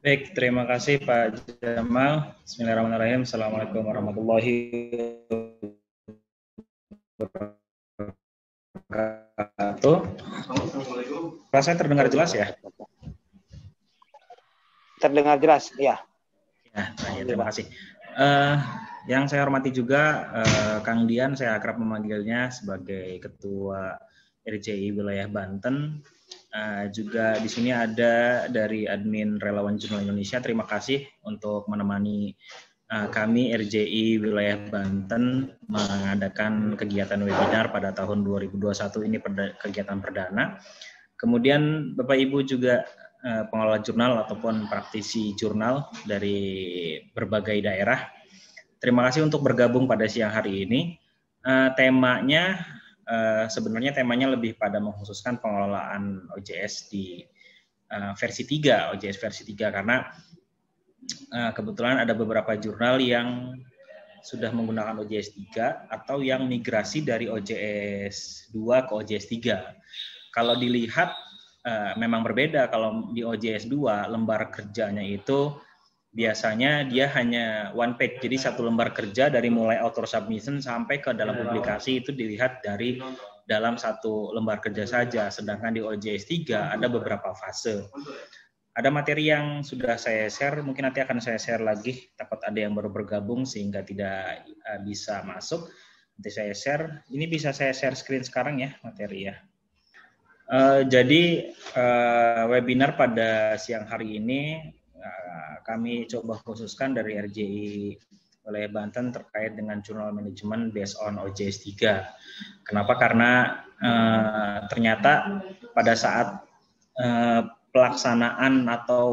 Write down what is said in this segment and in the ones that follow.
Baik, terima kasih Pak Jamal. Bismillahirrahmanirrahim. Assalamualaikum warahmatullahi wabarakatuh. Rasanya terdengar jelas ya? Terdengar jelas, iya. ya. Ya, ya terima kasih. Uh, yang saya hormati juga uh, Kang Dian, saya akrab memanggilnya sebagai Ketua RCI Wilayah Banten Eh, juga di sini ada dari admin relawan jurnal Indonesia. Terima kasih untuk menemani eh, kami RJI wilayah Banten mengadakan kegiatan webinar pada tahun 2021 ini perda kegiatan perdana. Kemudian Bapak Ibu juga eh, pengelola jurnal ataupun praktisi jurnal dari berbagai daerah. Terima kasih untuk bergabung pada siang hari ini. Uh, temanya uh, sebenarnya temanya lebih pada mengkhususkan pengelolaan OJS di uh, versi 3, OJS versi 3 karena uh, kebetulan ada beberapa jurnal yang sudah menggunakan OJS 3 atau yang migrasi dari OJS 2 ke OJS 3. Kalau dilihat uh, memang berbeda kalau di OJS 2 lembar kerjanya itu biasanya dia hanya one page jadi satu lembar kerja dari mulai author submission sampai ke dalam publikasi itu dilihat dari dalam satu lembar kerja saja sedangkan di OJS 3 ada beberapa fase ada materi yang sudah saya share mungkin nanti akan saya share lagi takut ada yang baru bergabung sehingga tidak eh, bisa masuk nanti saya share ini bisa saya share screen sekarang ya materi ya eh, jadi eh, webinar pada siang hari ini Nah, kami coba khususkan dari RJI oleh Banten terkait dengan jurnal manajemen based on OJS 3. Kenapa? Karena eh, ternyata pada saat eh, pelaksanaan atau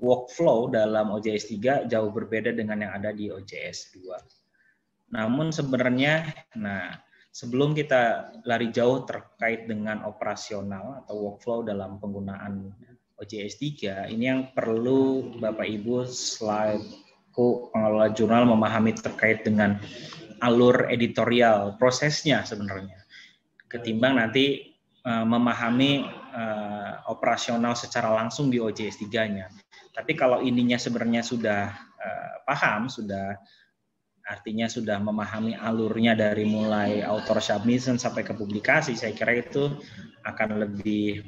workflow dalam OJS 3 jauh berbeda dengan yang ada di OJS 2. Namun sebenarnya, nah sebelum kita lari jauh terkait dengan operasional atau workflow dalam penggunaan OJS 3 ini yang perlu Bapak Ibu selaku pengelola jurnal memahami terkait dengan alur editorial prosesnya sebenarnya ketimbang nanti eh, memahami eh, operasional secara langsung di OJS 3-nya. Tapi kalau ininya sebenarnya sudah eh, paham, sudah artinya sudah memahami alurnya dari mulai author submission sampai ke publikasi, saya kira itu akan lebih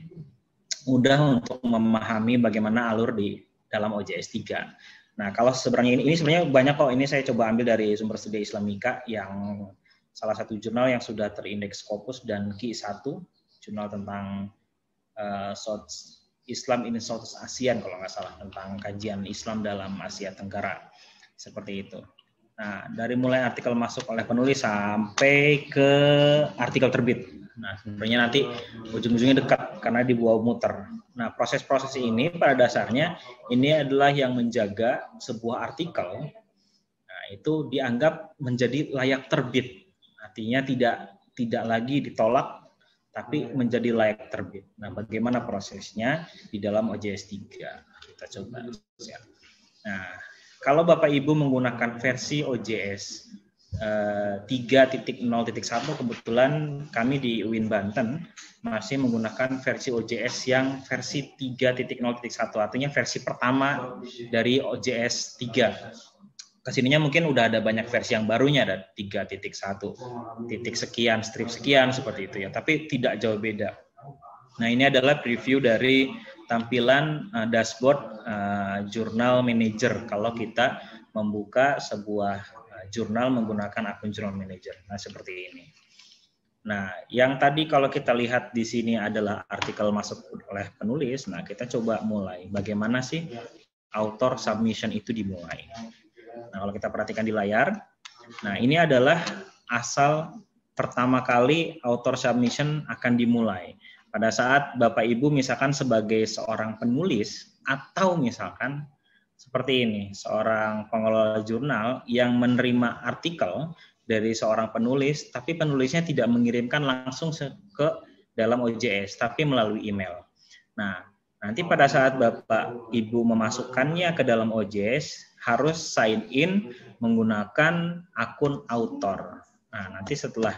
mudah untuk memahami bagaimana alur di dalam OJS 3. Nah, kalau sebenarnya ini, ini sebenarnya banyak kok ini saya coba ambil dari sumber sedia Islamika yang salah satu jurnal yang sudah terindeks Scopus dan Ki 1, jurnal tentang uh, Islam in South ASEAN kalau nggak salah tentang kajian Islam dalam Asia Tenggara. Seperti itu. Nah, dari mulai artikel masuk oleh penulis sampai ke artikel terbit. Nah, sebenarnya nanti ujung-ujungnya dekat karena dibawa muter. Nah, proses-proses ini pada dasarnya ini adalah yang menjaga sebuah artikel nah, itu dianggap menjadi layak terbit. Artinya tidak tidak lagi ditolak tapi menjadi layak terbit. Nah, bagaimana prosesnya di dalam OJS 3? Kita coba Nah, kalau Bapak Ibu menggunakan versi OJS 3.0.1 eh, kebetulan kami di UIN Banten masih menggunakan versi OJS yang versi 3.0.1 artinya versi pertama dari OJS 3. Kesininya mungkin udah ada banyak versi yang barunya ada titik 3.1 titik sekian strip sekian seperti itu ya tapi tidak jauh beda. Nah ini adalah preview dari tampilan uh, dashboard uh, jurnal manager kalau kita membuka sebuah eh, jurnal menggunakan akun jurnal manager. Nah, seperti ini. Nah, yang tadi kalau kita lihat di sini adalah artikel masuk oleh penulis. Nah, kita coba mulai. Bagaimana sih author submission itu dimulai? Nah, kalau kita perhatikan di layar, nah ini adalah asal pertama kali author submission akan dimulai. Pada saat Bapak Ibu misalkan sebagai seorang penulis atau misalkan seperti ini, seorang pengelola jurnal yang menerima artikel dari seorang penulis, tapi penulisnya tidak mengirimkan langsung ke dalam OJS, tapi melalui email. Nah, nanti pada saat Bapak Ibu memasukkannya ke dalam OJS, harus sign in menggunakan akun autor. Nah, nanti setelah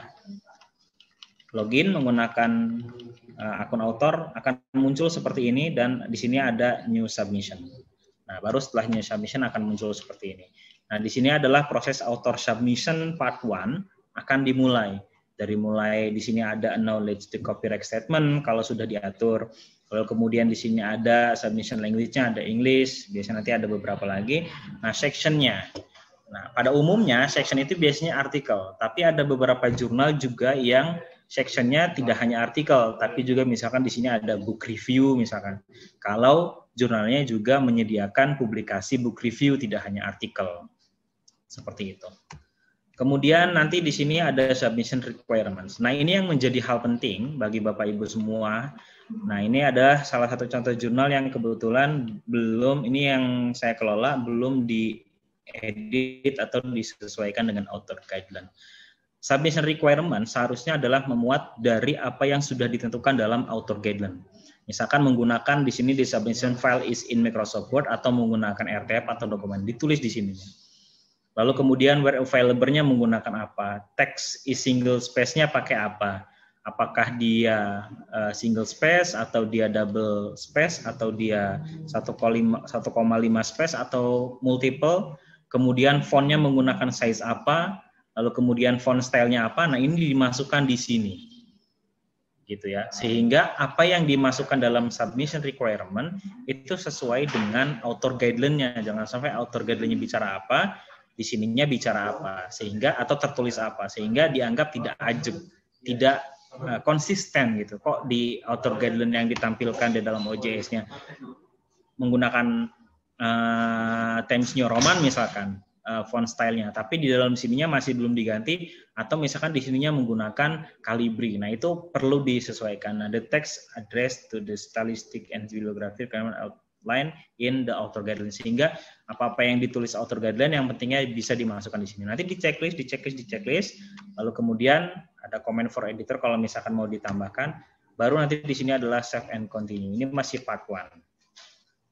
login menggunakan uh, akun author akan muncul seperti ini dan di sini ada new submission. Nah, baru setelah new submission akan muncul seperti ini. Nah, di sini adalah proses author submission part 1 akan dimulai. Dari mulai di sini ada knowledge the copyright statement kalau sudah diatur. kalau kemudian di sini ada submission language-nya, ada English, biasanya nanti ada beberapa lagi. Nah, section-nya. Nah, pada umumnya section itu biasanya artikel, tapi ada beberapa jurnal juga yang sectionnya tidak hanya artikel, tapi juga misalkan di sini ada book review misalkan. Kalau jurnalnya juga menyediakan publikasi book review, tidak hanya artikel. Seperti itu. Kemudian nanti di sini ada submission requirements. Nah ini yang menjadi hal penting bagi Bapak Ibu semua. Nah ini ada salah satu contoh jurnal yang kebetulan belum, ini yang saya kelola, belum diedit atau disesuaikan dengan author guideline submission requirement seharusnya adalah memuat dari apa yang sudah ditentukan dalam author guideline. Misalkan menggunakan di sini di submission file is in Microsoft Word atau menggunakan RTF atau dokumen ditulis di sini. Lalu kemudian where available-nya menggunakan apa? Text is single space-nya pakai apa? Apakah dia eh, single space atau dia double space atau dia 1,5 space atau multiple? Kemudian font-nya menggunakan size apa? lalu kemudian font stylenya apa. Nah ini dimasukkan di sini, gitu ya. Sehingga apa yang dimasukkan dalam submission requirement itu sesuai dengan author guideline-nya. Jangan sampai author guideline-nya bicara apa, di sininya bicara apa, sehingga atau tertulis apa, sehingga dianggap tidak ajeb, tidak eh, konsisten gitu. Kok di author guideline yang ditampilkan di dalam OJS-nya menggunakan uh, Times New Roman misalkan uh, font stylenya, tapi di dalam sininya masih belum diganti atau misalkan di sininya menggunakan kalibri. Nah itu perlu disesuaikan. Nah the text address to the stylistic and bibliography requirement outline in the author guideline sehingga apa-apa yang ditulis author guideline yang pentingnya bisa dimasukkan di sini. Nanti di checklist, di checklist, di checklist. Lalu kemudian ada comment for editor kalau misalkan mau ditambahkan. Baru nanti di sini adalah save and continue. Ini masih part one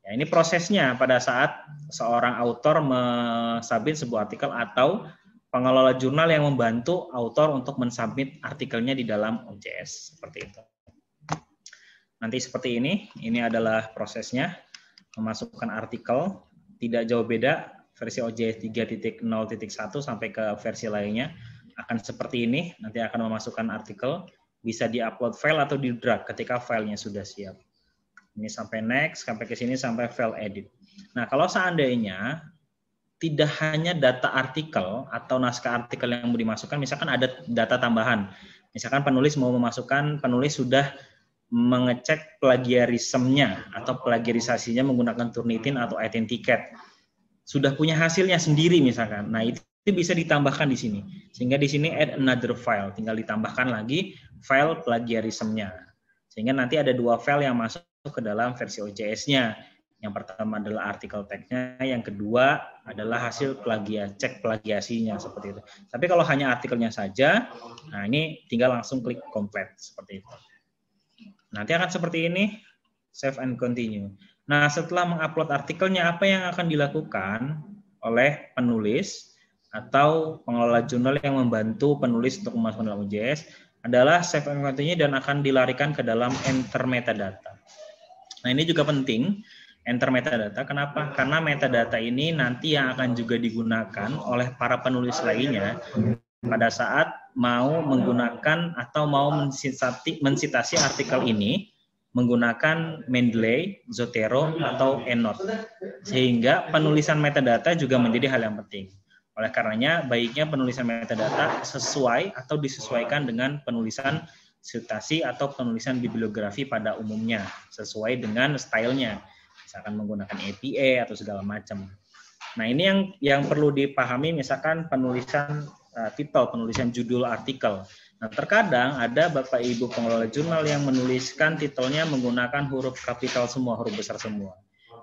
Ya, ini prosesnya pada saat seorang autor mensubmit sebuah artikel atau pengelola jurnal yang membantu autor untuk mensubmit artikelnya di dalam OJS seperti itu. Nanti seperti ini, ini adalah prosesnya memasukkan artikel tidak jauh beda versi OJS 3.0.1 sampai ke versi lainnya akan seperti ini nanti akan memasukkan artikel bisa diupload file atau di drag ketika filenya sudah siap. Ini sampai next, sampai ke sini sampai file edit. Nah, kalau seandainya tidak hanya data artikel atau naskah artikel yang mau dimasukkan, misalkan ada data tambahan. Misalkan penulis mau memasukkan, penulis sudah mengecek plagiarismnya atau plagiarisasinya menggunakan Turnitin atau Identicat. Sudah punya hasilnya sendiri misalkan. Nah, itu itu bisa ditambahkan di sini. Sehingga di sini add another file, tinggal ditambahkan lagi file plagiarismnya. Sehingga nanti ada dua file yang masuk masuk ke dalam versi OJS-nya. Yang pertama adalah artikel tag-nya, yang kedua adalah hasil plagia, cek plagiasinya seperti itu. Tapi kalau hanya artikelnya saja, nah ini tinggal langsung klik complete seperti itu. Nanti akan seperti ini, save and continue. Nah, setelah mengupload artikelnya, apa yang akan dilakukan oleh penulis atau pengelola jurnal yang membantu penulis untuk memasukkan dalam OJS adalah save and continue dan akan dilarikan ke dalam enter metadata. Nah, ini juga penting enter metadata. Kenapa? Karena metadata ini nanti yang akan juga digunakan oleh para penulis lainnya pada saat mau menggunakan atau mau mensitasi, mensitasi artikel ini menggunakan Mendeley, Zotero, atau EndNote. Sehingga penulisan metadata juga menjadi hal yang penting. Oleh karenanya, baiknya penulisan metadata sesuai atau disesuaikan dengan penulisan disertasi atau penulisan bibliografi pada umumnya sesuai dengan stylenya, misalkan menggunakan APA atau segala macam. Nah ini yang yang perlu dipahami misalkan penulisan uh, titel, penulisan judul artikel. Nah terkadang ada bapak ibu pengelola jurnal yang menuliskan titelnya menggunakan huruf kapital semua, huruf besar semua.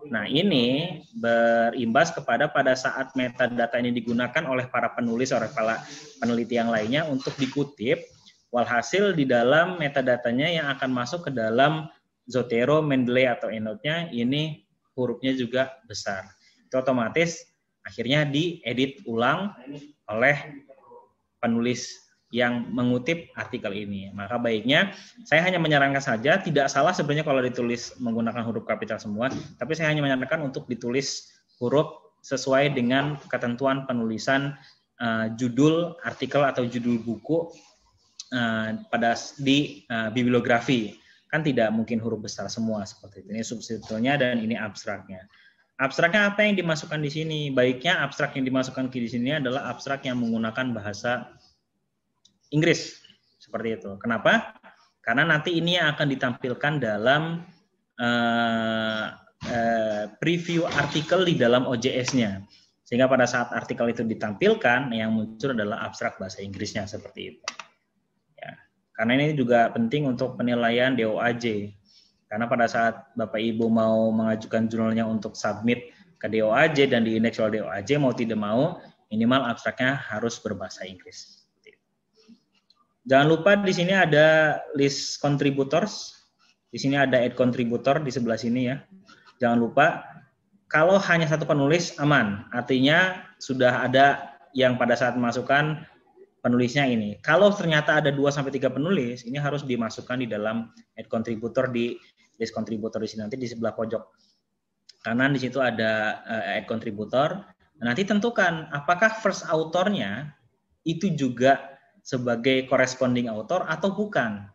Nah, ini berimbas kepada pada saat metadata ini digunakan oleh para penulis, oleh para peneliti yang lainnya untuk dikutip, Walhasil di dalam metadatanya yang akan masuk ke dalam Zotero, Mendeley atau EndNote-nya ini hurufnya juga besar. Itu otomatis akhirnya diedit ulang oleh penulis yang mengutip artikel ini. Maka baiknya saya hanya menyarankan saja, tidak salah sebenarnya kalau ditulis menggunakan huruf kapital semua, tapi saya hanya menyarankan untuk ditulis huruf sesuai dengan ketentuan penulisan uh, judul artikel atau judul buku Eh, pada di uh, bibliografi kan tidak mungkin huruf besar semua seperti itu. Ini subtitlenya dan ini abstraknya. Abstraknya apa yang dimasukkan di sini? Baiknya abstrak yang dimasukkan di sini adalah abstrak yang menggunakan bahasa Inggris seperti itu. Kenapa? Karena nanti ini yang akan ditampilkan dalam uh, uh, preview artikel di dalam OJS-nya. Sehingga pada saat artikel itu ditampilkan, yang muncul adalah abstrak bahasa Inggrisnya seperti itu. Karena ini juga penting untuk penilaian DOAJ. Karena pada saat Bapak Ibu mau mengajukan jurnalnya untuk submit ke DOAJ dan diindeks oleh DOAJ mau tidak mau minimal abstraknya harus berbahasa Inggris. Jangan lupa di sini ada list contributors. Di sini ada add contributor di sebelah sini ya. Jangan lupa kalau hanya satu penulis aman, artinya sudah ada yang pada saat masukkan penulisnya ini. Kalau ternyata ada 2 sampai 3 penulis, ini harus dimasukkan di dalam add contributor di list contributor di sini nanti di sebelah pojok kanan di situ ada uh, eh, add contributor. Nah, nanti tentukan apakah first autornya itu juga sebagai corresponding author atau bukan.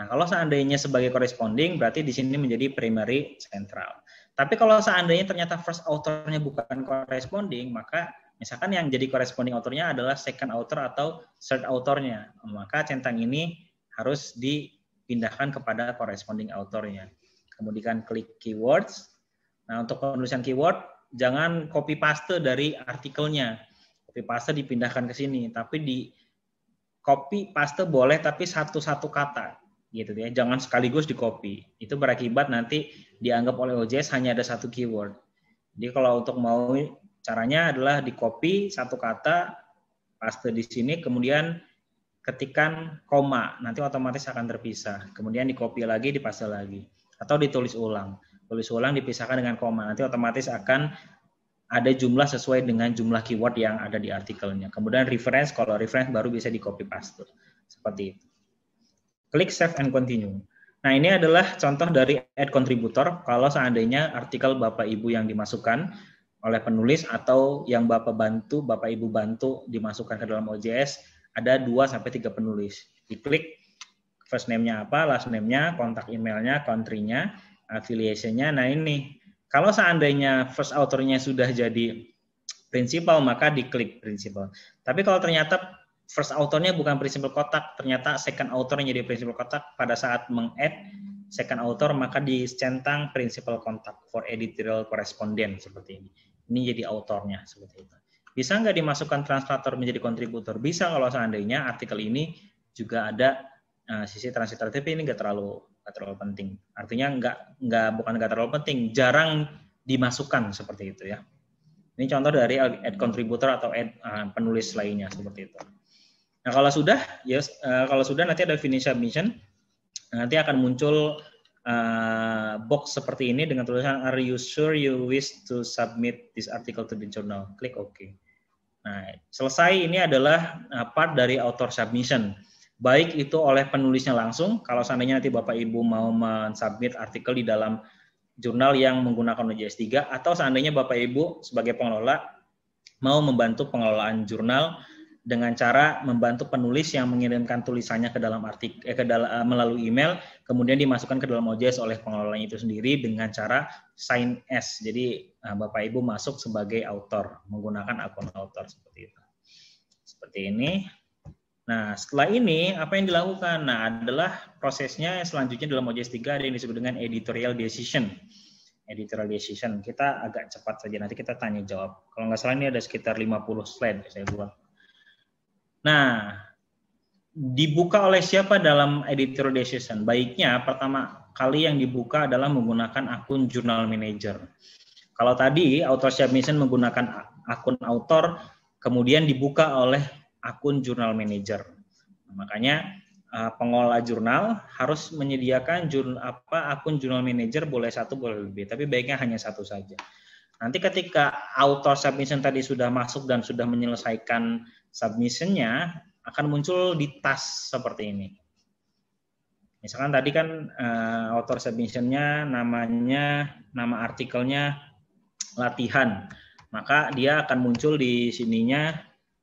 Nah, kalau seandainya sebagai corresponding berarti di sini menjadi primary central. Tapi kalau seandainya ternyata first autornya bukan corresponding, maka Misalkan yang jadi corresponding authornya adalah second author atau third authornya, maka centang ini harus dipindahkan kepada corresponding authornya. Kemudian klik keywords. Nah, untuk penulisan keyword jangan copy paste dari artikelnya. Copy paste dipindahkan ke sini, tapi di copy paste boleh tapi satu-satu kata gitu ya. Jangan sekaligus di copy. Itu berakibat nanti dianggap oleh OJS hanya ada satu keyword. Jadi kalau untuk mau Caranya adalah di copy satu kata, paste di sini, kemudian ketikan koma, nanti otomatis akan terpisah. Kemudian di copy lagi, dipaste lagi. Atau ditulis ulang. Tulis ulang dipisahkan dengan koma, nanti otomatis akan ada jumlah sesuai dengan jumlah keyword yang ada di artikelnya. Kemudian reference, kalau reference baru bisa di copy paste. Seperti itu. Klik save and continue. Nah, ini adalah contoh dari add contributor kalau seandainya artikel Bapak Ibu yang dimasukkan oleh penulis atau yang Bapak bantu, Bapak Ibu bantu dimasukkan ke dalam OJS, ada dua sampai tiga penulis. Diklik first name-nya apa, last name-nya, kontak emailnya, country-nya, affiliation-nya. Nah, ini kalau seandainya first author-nya sudah jadi prinsipal, maka diklik prinsipal. Tapi kalau ternyata first author-nya bukan prinsipal kotak, ternyata second author-nya jadi prinsipal kotak pada saat meng-add second author maka dicentang principal contact for editorial correspondent seperti ini. Ini jadi autornya seperti itu. Bisa nggak dimasukkan translator menjadi kontributor? Bisa kalau seandainya artikel ini juga ada uh, sisi translator, tapi ini nggak terlalu nggak terlalu penting. Artinya nggak nggak bukan nggak terlalu penting, jarang dimasukkan seperti itu ya. Ini contoh dari ad contributor atau ad uh, penulis lainnya seperti itu. Nah kalau sudah, ya yes, uh, kalau sudah nanti ada finish submission Nah, nanti akan muncul uh, box seperti ini dengan tulisan Are you sure you wish to submit this article to the journal? Klik OK. Nah, selesai ini adalah eh, part dari author submission. Baik itu oleh penulisnya langsung, kalau seandainya nanti Bapak Ibu mau men-submit artikel di dalam jurnal yang menggunakan OJS 3 atau seandainya Bapak Ibu sebagai pengelola mau membantu pengelolaan jurnal dengan cara membantu penulis yang mengirimkan tulisannya ke dalam artik eh, ke dalam eh, melalui email kemudian dimasukkan ke dalam OJS oleh pengelolanya itu sendiri dengan cara sign S. Jadi eh, Bapak Ibu masuk sebagai author menggunakan akun author seperti itu. Seperti ini. Nah, setelah ini apa yang dilakukan? Nah, adalah prosesnya selanjutnya dalam OJS 3 ada yang disebut dengan editorial decision. Editorial decision. Kita agak cepat saja nanti kita tanya jawab. Kalau nggak salah ini ada sekitar 50 slide saya buat. Nah, dibuka oleh siapa dalam editorial decision? Baiknya pertama kali yang dibuka adalah menggunakan akun jurnal manager. Kalau tadi author submission menggunakan akun author, kemudian dibuka oleh akun jurnal manager. makanya eh, pengelola jurnal harus menyediakan jurnal apa akun jurnal manager boleh satu boleh lebih, tapi baiknya hanya satu saja. Nanti ketika author submission tadi sudah masuk dan sudah menyelesaikan submissionnya akan muncul di tas seperti ini. Misalkan tadi kan uh, author submissionnya namanya nama artikelnya latihan, maka dia akan muncul di sininya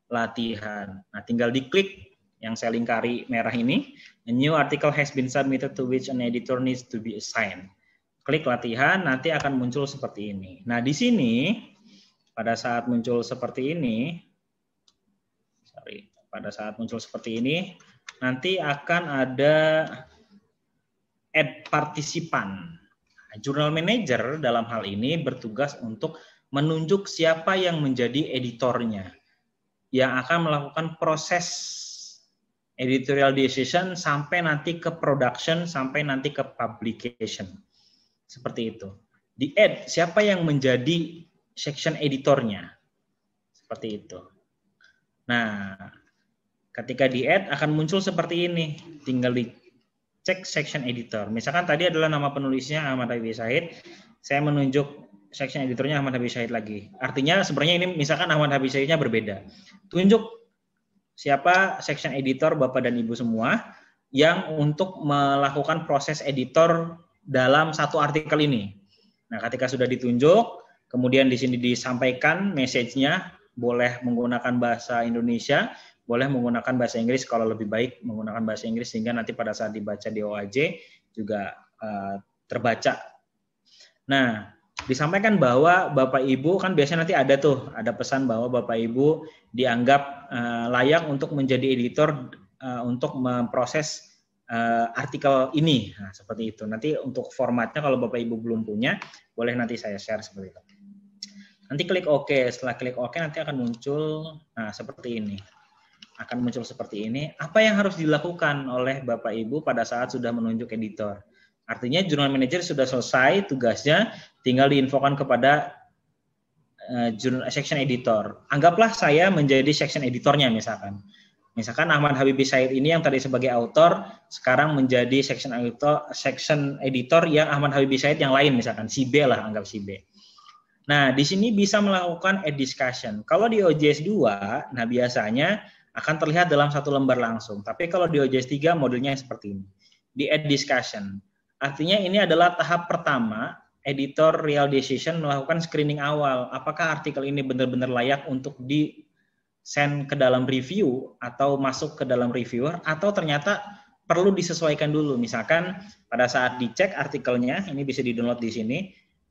latihan. Nah, tinggal diklik yang saya lingkari merah ini, a new article has been submitted to which an editor needs to be assigned. Klik latihan, nanti akan muncul seperti ini. Nah, di sini pada saat muncul seperti ini, pada saat muncul seperti ini, nanti akan ada add partisipan. Nah, jurnal manager dalam hal ini bertugas untuk menunjuk siapa yang menjadi editornya yang akan melakukan proses editorial decision sampai nanti ke production sampai nanti ke publication. Seperti itu. Di add siapa yang menjadi section editornya. Seperti itu. Nah, Ketika di add akan muncul seperti ini. Tinggal cek section editor. Misalkan tadi adalah nama penulisnya Ahmad Habib Said. Saya menunjuk section editornya Ahmad Habib Said lagi. Artinya sebenarnya ini misalkan Ahmad Habib Saidnya berbeda. Tunjuk siapa section editor Bapak dan Ibu semua yang untuk melakukan proses editor dalam satu artikel ini. Nah, ketika sudah ditunjuk, kemudian di sini disampaikan message-nya boleh menggunakan bahasa Indonesia, boleh menggunakan bahasa Inggris kalau lebih baik menggunakan bahasa Inggris sehingga nanti pada saat dibaca di OAJ juga uh, terbaca. Nah, disampaikan bahwa Bapak Ibu kan biasanya nanti ada tuh ada pesan bahwa Bapak Ibu dianggap uh, layak untuk menjadi editor uh, untuk memproses uh, artikel ini. Nah, seperti itu. Nanti untuk formatnya kalau Bapak Ibu belum punya, boleh nanti saya share seperti itu. Nanti klik OK. Setelah klik OK nanti akan muncul nah seperti ini akan muncul seperti ini, apa yang harus dilakukan oleh Bapak Ibu pada saat sudah menunjuk editor? Artinya jurnal manager sudah selesai tugasnya, tinggal diinfokan kepada eh, jurnal section editor. Anggaplah saya menjadi section editornya misalkan. Misalkan Ahmad Habibie Said ini yang tadi sebagai autor sekarang menjadi section editor section editor yang Ahmad Habibie Said yang lain misalkan si B lah anggap si B. Nah, di sini bisa melakukan e-discussion. Kalau di OJS 2, nah biasanya akan terlihat dalam satu lembar langsung. Tapi kalau di OJS 3 modelnya seperti ini. Di add discussion. Artinya ini adalah tahap pertama editor real decision melakukan screening awal. Apakah artikel ini benar-benar layak untuk di send ke dalam review atau masuk ke dalam reviewer atau ternyata perlu disesuaikan dulu. Misalkan pada saat dicek artikelnya, ini bisa di-download di sini,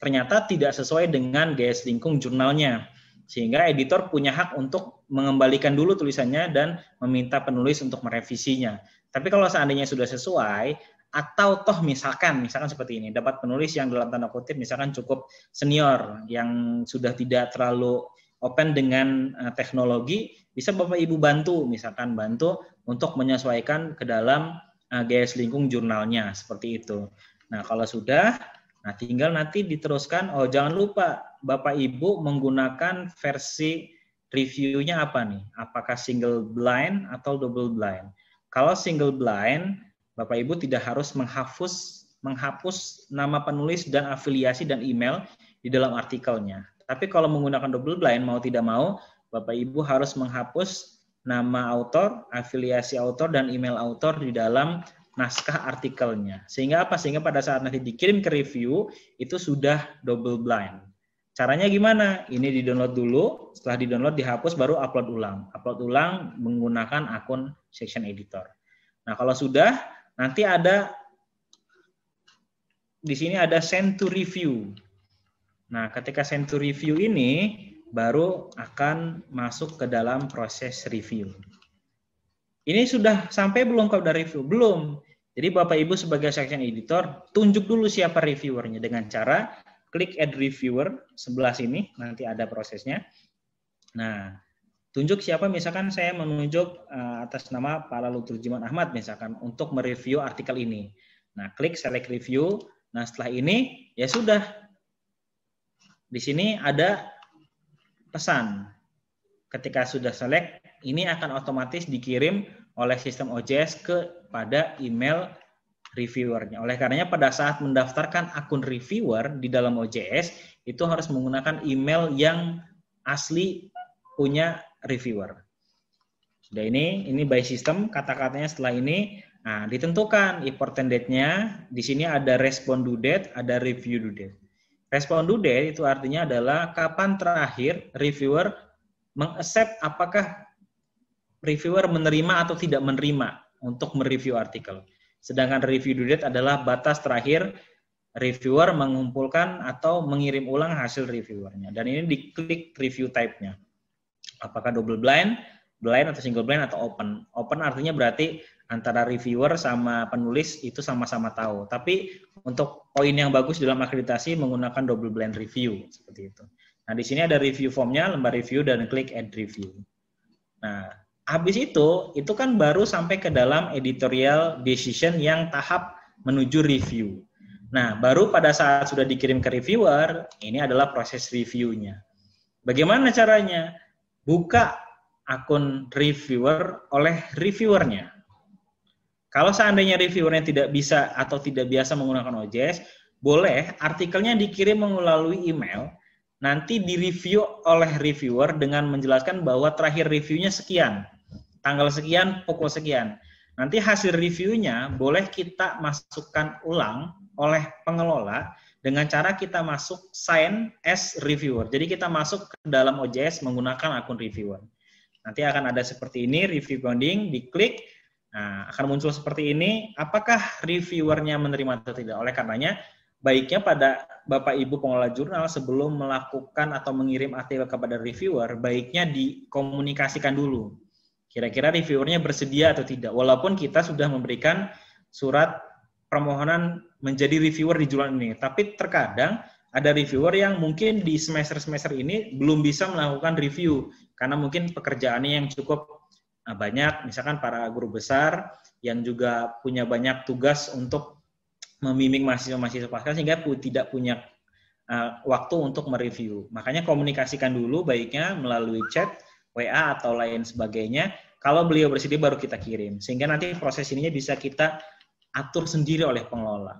ternyata tidak sesuai dengan gaya lingkung jurnalnya sehingga editor punya hak untuk mengembalikan dulu tulisannya dan meminta penulis untuk merevisinya. Tapi kalau seandainya sudah sesuai atau toh misalkan misalkan seperti ini dapat penulis yang dalam tanda kutip misalkan cukup senior yang sudah tidak terlalu open dengan eh, teknologi bisa Bapak Ibu bantu misalkan bantu untuk menyesuaikan ke dalam uh, gaya lingkung jurnalnya seperti itu. Nah, kalau sudah Nah, tinggal nanti diteruskan. Oh, jangan lupa Bapak Ibu menggunakan versi reviewnya apa nih? Apakah single blind atau double blind? Kalau single blind, Bapak Ibu tidak harus menghapus menghapus nama penulis dan afiliasi dan email di dalam artikelnya. Tapi kalau menggunakan double blind mau tidak mau, Bapak Ibu harus menghapus nama autor, afiliasi autor dan email autor di dalam naskah artikelnya. Sehingga apa? Sehingga pada saat nanti dikirim ke review itu sudah double blind. Caranya gimana? Ini di-download dulu, setelah di-download dihapus baru upload ulang. Upload ulang menggunakan akun section editor. Nah, kalau sudah nanti ada di sini ada send to review. Nah, ketika send to review ini baru akan masuk ke dalam proses review. Ini sudah sampai belum kau udah review? Belum. Jadi Bapak Ibu sebagai section editor, tunjuk dulu siapa reviewernya dengan cara klik add reviewer sebelah sini, nanti ada prosesnya. Nah, tunjuk siapa misalkan saya menunjuk eh, atas nama Pak Lalu Turjiman Ahmad misalkan untuk mereview artikel ini. Nah, klik select review. Nah, setelah ini ya sudah. Di sini ada pesan. Ketika sudah select, ini akan otomatis dikirim oleh sistem OJS kepada email reviewernya. Oleh karenanya pada saat mendaftarkan akun reviewer di dalam OJS itu harus menggunakan email yang asli punya reviewer. Sudah ini, ini by system kata-katanya setelah ini nah ditentukan important date-nya. Di sini ada respon due date, ada review due date. Respon due date itu artinya adalah kapan terakhir reviewer mengaccept apakah reviewer menerima atau tidak menerima untuk mereview artikel. Sedangkan review due date adalah batas terakhir reviewer mengumpulkan atau mengirim ulang hasil reviewernya. Dan ini diklik review type-nya. Apakah double blind, blind atau single blind atau open. Open artinya berarti antara reviewer sama penulis itu sama-sama tahu. Tapi untuk poin yang bagus dalam akreditasi menggunakan double blind review seperti itu. Nah, di sini ada review form-nya, lembar review dan klik add review. Nah, habis itu itu kan baru sampai ke dalam editorial decision yang tahap menuju review. Nah, baru pada saat sudah dikirim ke reviewer, ini adalah proses reviewnya. Bagaimana caranya? Buka akun reviewer oleh reviewernya. Kalau seandainya reviewernya tidak bisa atau tidak biasa menggunakan OJS, boleh artikelnya dikirim melalui email nanti direview oleh reviewer dengan menjelaskan bahwa terakhir reviewnya sekian, tanggal sekian, pukul sekian. Nanti hasil reviewnya boleh kita masukkan ulang oleh pengelola dengan cara kita masuk sign as reviewer. Jadi kita masuk ke dalam OJS menggunakan akun reviewer. Nanti akan ada seperti ini, review bonding, diklik, nah, akan muncul seperti ini, apakah reviewernya menerima atau tidak. Oleh karenanya, Baiknya pada Bapak Ibu pengelola jurnal sebelum melakukan atau mengirim artikel kepada reviewer, baiknya dikomunikasikan dulu. Kira-kira reviewernya bersedia atau tidak. Walaupun kita sudah memberikan surat permohonan menjadi reviewer di jurnal ini, tapi terkadang ada reviewer yang mungkin di semester-semester ini belum bisa melakukan review karena mungkin pekerjaannya yang cukup ah, banyak, misalkan para guru besar yang juga punya banyak tugas untuk memimpin mahasiswa-mahasiswa pasca sehingga pu tidak punya uh, waktu untuk mereview. Makanya komunikasikan dulu baiknya melalui chat, WA atau lain sebagainya. Kalau beliau bersedia baru kita kirim. Sehingga nanti proses ininya bisa kita atur sendiri oleh pengelola.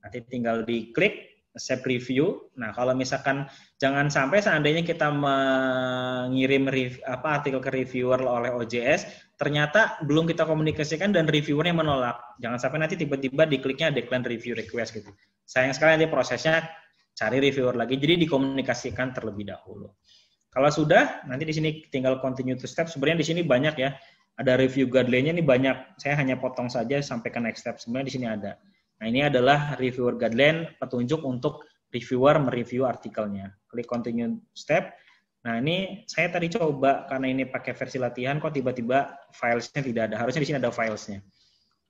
Nanti tinggal diklik saya review. Nah, kalau misalkan jangan sampai seandainya kita mengirim apa artikel ke reviewer oleh OJS, ternyata belum kita komunikasikan dan reviewernya menolak. Jangan sampai nanti tiba-tiba dikliknya decline review request gitu. Sayang sekali nanti prosesnya cari reviewer lagi. Jadi dikomunikasikan terlebih dahulu. Kalau sudah, nanti di sini tinggal continue to step. Sebenarnya di sini banyak ya. Ada review guideline-nya ini banyak. Saya hanya potong saja sampai ke next step. Sebenarnya di sini ada Nah, ini adalah reviewer guideline petunjuk untuk reviewer mereview artikelnya. Klik continue step. Nah, ini saya tadi coba karena ini pakai versi latihan kok tiba-tiba filesnya tidak ada. Harusnya di sini ada filesnya.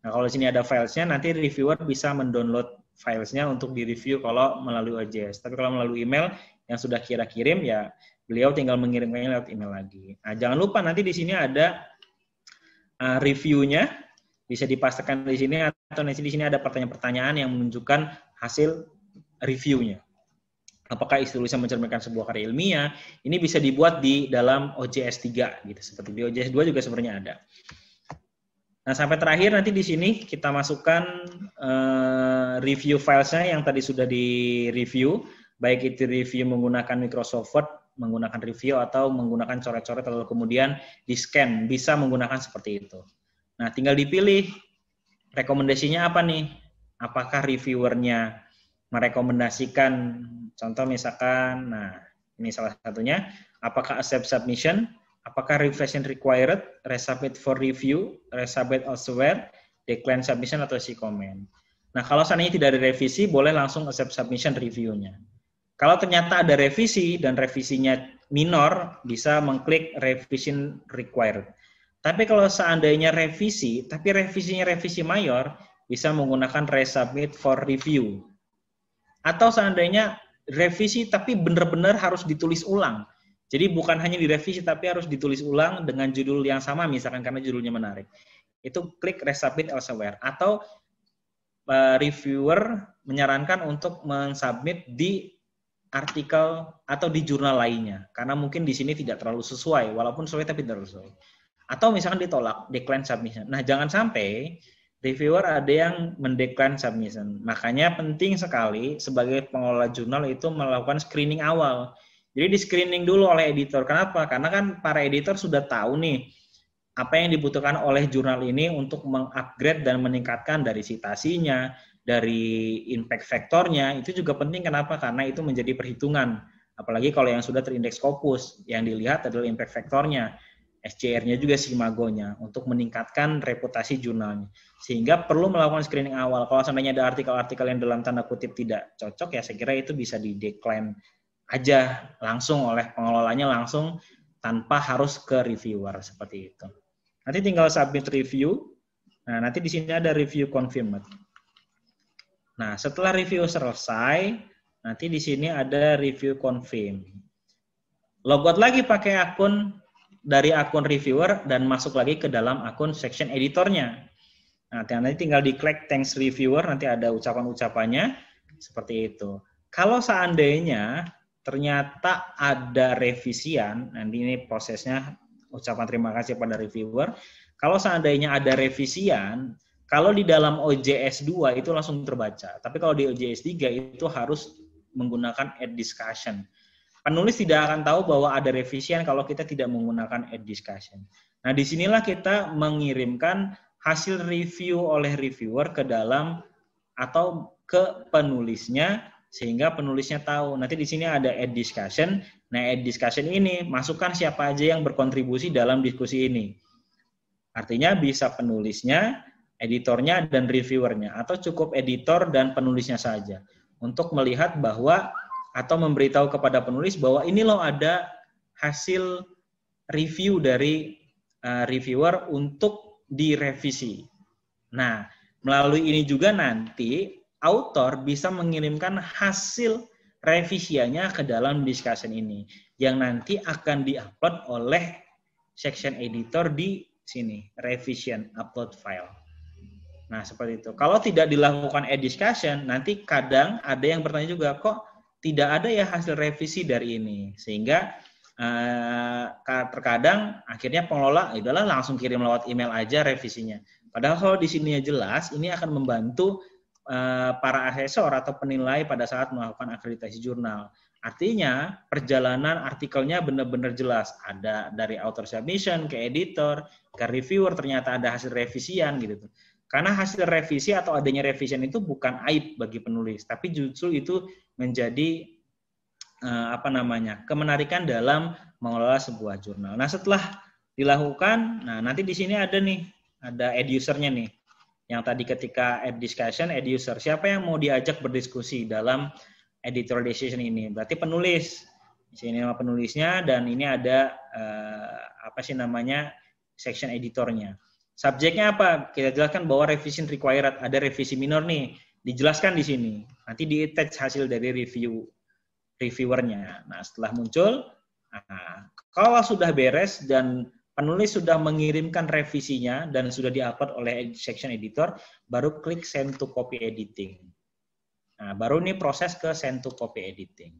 Nah, kalau di sini ada filesnya, nanti reviewer bisa mendownload filesnya untuk direview kalau melalui OJS. Tapi kalau melalui email yang sudah kira kirim, ya beliau tinggal mengirimkannya lewat email lagi. Nah, jangan lupa nanti di sini ada ah, reviewnya, bisa dipastikan di sini atau nanti di sini ada pertanyaan-pertanyaan yang menunjukkan hasil reviewnya. Apakah isi tulisan mencerminkan sebuah karya ilmiah? Ini bisa dibuat di dalam OJS 3 gitu, seperti di OJS 2 juga sebenarnya ada. Nah, sampai terakhir nanti di sini kita masukkan uh, review filesnya yang tadi sudah di-review, baik itu review menggunakan Microsoft Word, menggunakan review atau menggunakan coret-coret lalu kemudian di-scan, bisa menggunakan seperti itu. Nah, tinggal dipilih rekomendasinya apa nih? Apakah reviewernya merekomendasikan contoh misalkan nah ini salah satunya apakah accept submission apakah revision required resubmit for review resubmit elsewhere decline submission atau si comment nah kalau seandainya tidak ada revisi boleh langsung accept submission reviewnya kalau ternyata ada revisi dan revisinya minor bisa mengklik revision required tapi kalau seandainya revisi, tapi revisinya revisi mayor, bisa menggunakan resubmit for review. Atau seandainya revisi tapi benar-benar harus ditulis ulang. Jadi bukan hanya direvisi tapi harus ditulis ulang dengan judul yang sama misalkan karena judulnya menarik. Itu klik resubmit elsewhere atau eh, reviewer menyarankan untuk mensubmit di artikel atau di jurnal lainnya karena mungkin di sini tidak terlalu sesuai walaupun sesuai tapi tidak sesuai atau misalkan ditolak decline submission. Nah, jangan sampai reviewer ada yang mendecline submission. Makanya penting sekali sebagai pengelola jurnal itu melakukan screening awal. Jadi di screening dulu oleh editor. Kenapa? Karena kan para editor sudah tahu nih apa yang dibutuhkan oleh jurnal ini untuk mengupgrade dan meningkatkan dari citasinya, dari impact faktornya. Itu juga penting kenapa? Karena itu menjadi perhitungan. Apalagi kalau yang sudah terindeks Scopus, yang dilihat adalah impact faktornya. SCR-nya juga si magonya untuk meningkatkan reputasi jurnalnya. Sehingga perlu melakukan screening awal. Kalau seandainya ada artikel-artikel yang dalam tanda kutip tidak cocok, ya saya kira itu bisa di decline aja langsung oleh pengelolanya langsung tanpa harus ke reviewer seperti itu. Nanti tinggal submit review. Nah, nanti di sini ada review confirmed. Nah, setelah review selesai, nanti di sini ada review confirm. Logout lagi pakai akun dari akun reviewer dan masuk lagi ke dalam akun section editornya. Nah, nanti tinggal di klik thanks reviewer, nanti ada ucapan-ucapannya seperti itu. Kalau seandainya ternyata ada revisian, nanti ini prosesnya ucapan terima kasih pada reviewer. Kalau seandainya ada revisian, kalau di dalam OJS 2 itu langsung terbaca, tapi kalau di OJS 3 itu harus menggunakan add discussion penulis tidak akan tahu bahwa ada revision kalau kita tidak menggunakan ad discussion. Nah, disinilah kita mengirimkan hasil review oleh reviewer ke dalam atau ke penulisnya sehingga penulisnya tahu. Nanti di sini ada ad discussion. Nah, ad discussion ini masukkan siapa aja yang berkontribusi dalam diskusi ini. Artinya bisa penulisnya, editornya dan reviewernya atau cukup editor dan penulisnya saja untuk melihat bahwa atau memberitahu kepada penulis bahwa ini loh ada hasil review dari uh, reviewer untuk direvisi. Nah, melalui ini juga nanti autor bisa mengirimkan hasil revisiannya ke dalam discussion ini yang nanti akan diupload oleh section editor di sini revision upload file. Nah, seperti itu. Kalau tidak dilakukan e-discussion, nanti kadang ada yang bertanya juga, kok tidak ada ya hasil revisi dari ini sehingga eh, terkadang akhirnya pengelola adalah ya langsung kirim lewat email aja revisinya padahal kalau di sini ya jelas ini akan membantu eh, para asesor atau penilai pada saat melakukan akreditasi jurnal artinya perjalanan artikelnya benar-benar jelas ada dari author submission ke editor ke reviewer ternyata ada hasil revisian gitu karena hasil revisi atau adanya revision itu bukan aib bagi penulis, tapi justru itu menjadi eh, apa namanya kemenarikan dalam mengelola sebuah jurnal. Nah setelah dilakukan, nah nanti di sini ada nih ada ad usernya nih. Yang tadi ketika ad discussion, ad user siapa yang mau diajak berdiskusi dalam editorial decision ini? Berarti penulis. Di sini nama penulisnya dan ini ada eh, apa sih namanya section editornya. Subjeknya apa? Kita jelaskan bahwa revision required ada revisi minor nih, dijelaskan di sini. Nanti di attach hasil dari review reviewernya. Nah, setelah muncul, nah, kalau sudah beres dan penulis sudah mengirimkan revisinya dan sudah diupload oleh section editor, baru klik send to copy editing. Nah, baru ini proses ke send to copy editing.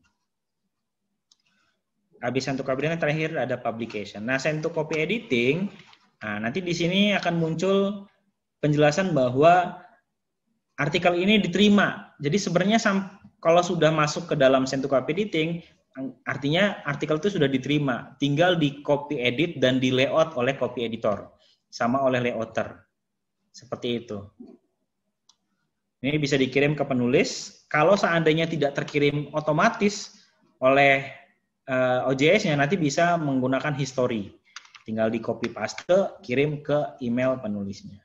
Habis send to copy editing terakhir ada publication. Nah, send to copy editing Nah, nanti di sini akan muncul penjelasan bahwa artikel ini diterima. Jadi sebenarnya kalau sudah masuk ke dalam sentuh copy Editing, artinya artikel itu sudah diterima, tinggal di copy edit dan di layout oleh copy editor sama oleh layouter. Seperti itu. Ini bisa dikirim ke penulis. Kalau seandainya tidak terkirim otomatis oleh eh, OJS-nya nanti bisa menggunakan history. Tinggal di copy paste, kirim ke email penulisnya.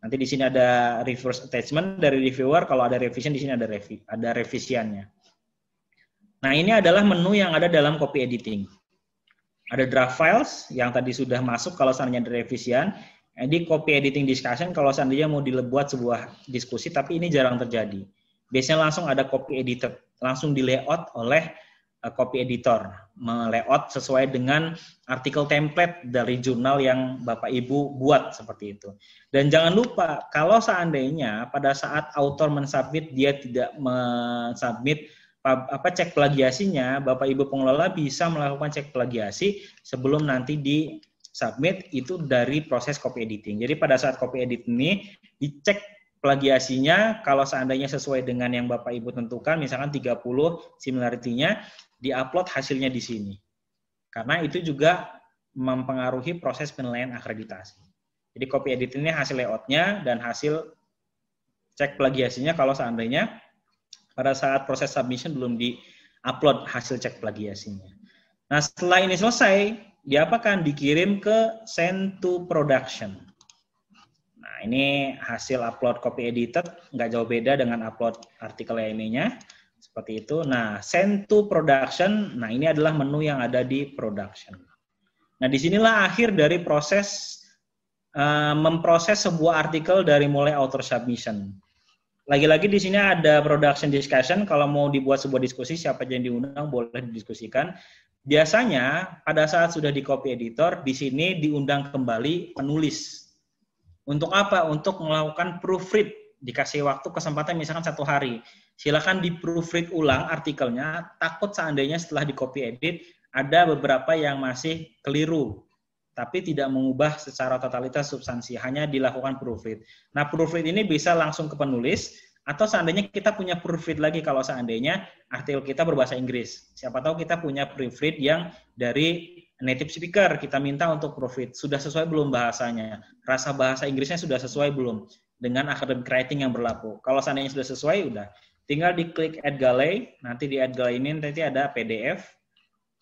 Nanti di sini ada reverse attachment dari reviewer. Kalau ada revision di sini ada revi ada revisiannya. Nah ini adalah menu yang ada dalam copy editing. Ada draft files yang tadi sudah masuk kalau seandainya ada revision edit eh, copy editing discussion kalau seandainya mau dibuat sebuah diskusi tapi ini jarang terjadi. Biasanya langsung ada copy editor langsung di layout oleh Eh, copy editor, melayout sesuai dengan artikel template dari jurnal yang Bapak Ibu buat seperti itu. Dan jangan lupa kalau seandainya pada saat author mensubmit dia tidak mensubmit apa cek plagiasinya, Bapak Ibu pengelola bisa melakukan cek plagiasi sebelum nanti di submit itu dari proses copy editing. Jadi pada saat copy edit ini dicek plagiasinya kalau seandainya sesuai dengan yang Bapak Ibu tentukan misalkan 30 similarity-nya diupload hasilnya di sini. Karena itu juga mempengaruhi proses penilaian akreditasi. Jadi copy edit ini hasil layoutnya dan hasil cek plagiasinya kalau seandainya pada saat proses submission belum di-upload hasil cek plagiasinya. Nah setelah ini selesai, diapakan? Dikirim ke send to production. Nah ini hasil upload copy edited, nggak jauh beda dengan upload artikel ini-nya. Seperti itu. Nah, send to production. Nah, ini adalah menu yang ada di production. Nah, disinilah akhir dari proses uh, memproses sebuah artikel dari mulai author submission. Lagi-lagi di sini ada production discussion. Kalau mau dibuat sebuah diskusi, siapa aja yang diundang boleh didiskusikan. Biasanya pada saat sudah di copy editor, di sini diundang kembali penulis. Untuk apa? Untuk melakukan proofread dikasih waktu kesempatan misalkan satu hari. Silahkan di proofread ulang artikelnya, takut seandainya setelah di copy edit, ada beberapa yang masih keliru, tapi tidak mengubah secara totalitas substansi, hanya dilakukan proofread. Nah, proofread ini bisa langsung ke penulis, atau seandainya kita punya proofread lagi kalau seandainya artikel kita berbahasa Inggris. Siapa tahu kita punya proofread yang dari native speaker, kita minta untuk proofread. Sudah sesuai belum bahasanya? Rasa bahasa Inggrisnya sudah sesuai belum? dengan academic writing yang berlaku. Kalau seandainya sudah sesuai, udah. Tinggal diklik add gallery, nanti di add gallery ini nanti ada PDF.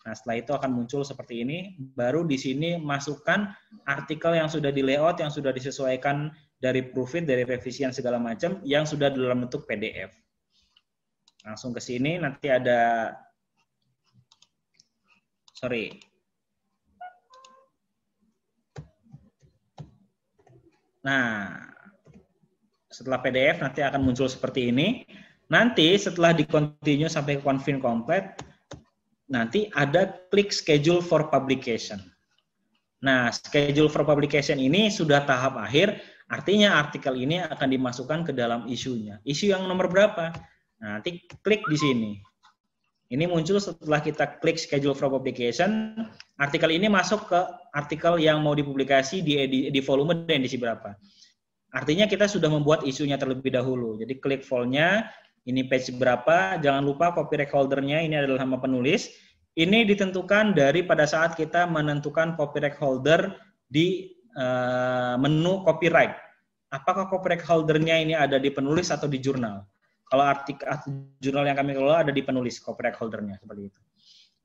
Nah, setelah itu akan muncul seperti ini. Baru di sini masukkan artikel yang sudah di layout, yang sudah disesuaikan dari proofing, dari revisi yang segala macam, yang sudah dalam bentuk PDF. Langsung ke sini, nanti ada, sorry, Nah, setelah PDF nanti akan muncul seperti ini. Nanti setelah di continue sampai ke confirm complete, nanti ada klik schedule for publication. Nah, schedule for publication ini sudah tahap akhir, artinya artikel ini akan dimasukkan ke dalam isunya. Isu yang nomor berapa? Nah, nanti klik di sini. Ini muncul setelah kita klik schedule for publication. Artikel ini masuk ke artikel yang mau dipublikasi di, di, di volume dan edisi berapa. Artinya kita sudah membuat isunya terlebih dahulu. Jadi klik foldnya ini page berapa, jangan lupa copyright holdernya, ini adalah nama penulis. Ini ditentukan dari pada saat kita menentukan copyright holder di uh, menu copyright. Apakah copyright holdernya ini ada di penulis atau di jurnal? Kalau artikel jurnal yang kami kelola ada di penulis copyright holdernya seperti itu.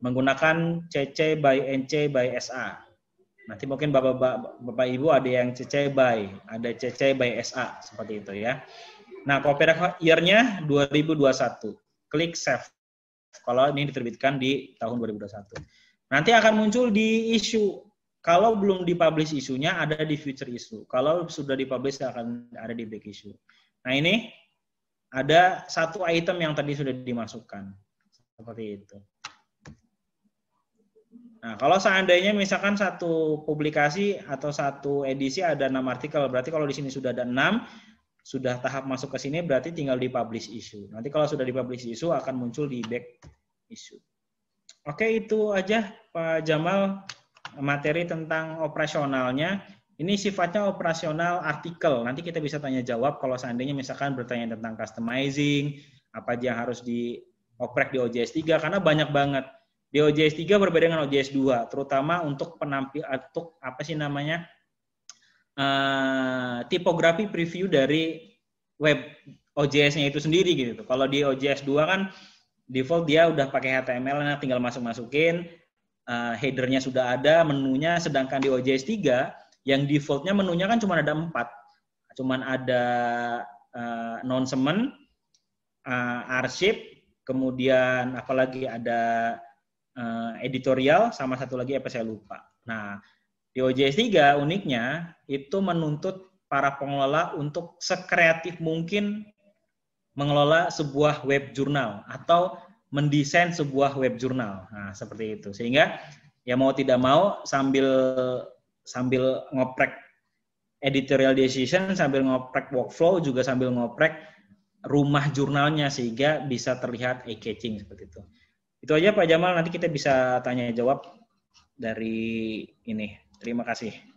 Menggunakan CC by NC by SA Nanti mungkin bapak-bapak bapak, ibu ada yang CC by, ada CC by SA seperti itu ya. Nah, copyright year-nya 2021. Klik save. Kalau ini diterbitkan di tahun 2021. Nanti akan muncul di isu. Kalau belum dipublish isunya ada di future isu. Kalau sudah dipublish akan ada di back issue. Nah, ini ada satu item yang tadi sudah dimasukkan. Seperti itu. Nah, kalau seandainya misalkan satu publikasi atau satu edisi ada enam artikel, berarti kalau di sini sudah ada enam, sudah tahap masuk ke sini, berarti tinggal di publish issue. Nanti kalau sudah di publish issue akan muncul di back issue. Oke, itu aja Pak Jamal materi tentang operasionalnya. Ini sifatnya operasional artikel. Nanti kita bisa tanya jawab kalau seandainya misalkan bertanya tentang customizing, apa aja yang harus dioprek di OJS 3 karena banyak banget di OJS 3 berbeda dengan OJS 2, terutama untuk penampil eh, untuk apa sih namanya? Uh, tipografi preview dari web OJS-nya itu sendiri gitu. Kalau di OJS 2 kan default dia udah pakai HTML nah tinggal masuk-masukin uh, headernya sudah ada, menunya sedangkan di OJS 3 yang defaultnya menunya kan cuma ada empat, cuma ada uh, non-semen, uh, arsip, kemudian apalagi ada uh, editorial sama satu lagi apa saya lupa. Nah, di OJS 3 uniknya itu menuntut para pengelola untuk sekreatif mungkin mengelola sebuah web jurnal atau mendesain sebuah web jurnal. Nah, seperti itu. Sehingga ya mau tidak mau sambil sambil ngoprek editorial decision, sambil ngoprek workflow juga sambil ngoprek rumah jurnalnya sehingga bisa terlihat eye catching seperti itu. Itu aja Pak Jamal, nanti kita bisa tanya jawab dari ini. Terima kasih.